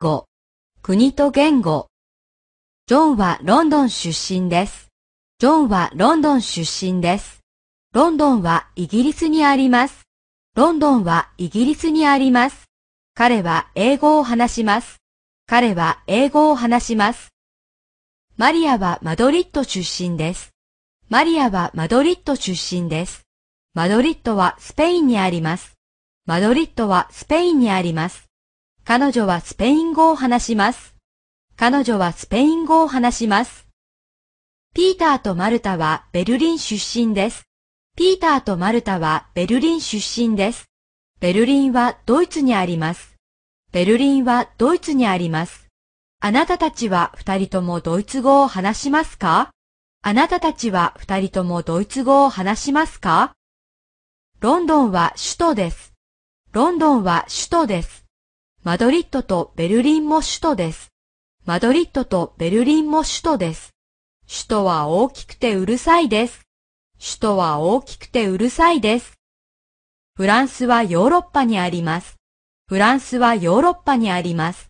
語。国と言語。ジョンはロンドン出身です。ジョンはロンドン出身です。ロンドンはイギリスにあります。ロンドンはイギリスにあります。彼は英語を話します。彼は英語を話します。マリアはマドリッド出身です。マリアはマドリッド出身です。マドリッドはスペインにあります。マドリッドはスペインにあります。彼女はスペイン語を話します。彼女はスペイン語を話します。ピーターとマルタはベルリン出身です。ピーターとマルタはベルリン出身です。ベルリンはドイツにあります。ベルリンはドイツにあります。あなたたちは二人ともドイツ語を話しますかあなたたちは二人ともドイツ語を話しますかロンドンは首都です。ロンドンは首都です。マドリッドとベルリンも首都です。マドリッドとベルリンも首都です。首都は大きくてうるさいです。首都は大きくてうるさいです。フランスはヨーロッパにあります。フランスはヨーロッパにあります。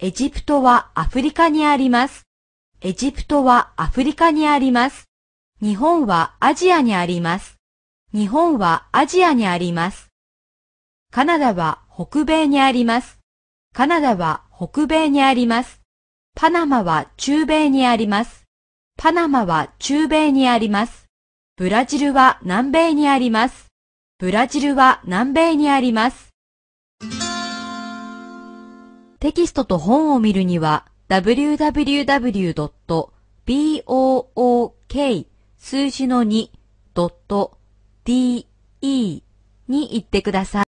エジプトはアフリカにあります。エジプトはアフリカにあります。日本はアジアにあります。日本はアジアにあります。カナダは北米にあります。カナダは北米にあります。パナマは中米にあります。パナマは中米にあります。ブラジルは南米にあります。ブラジルは南米にあります。テキストと本を見るには www.book 数字の 2.de に行ってください。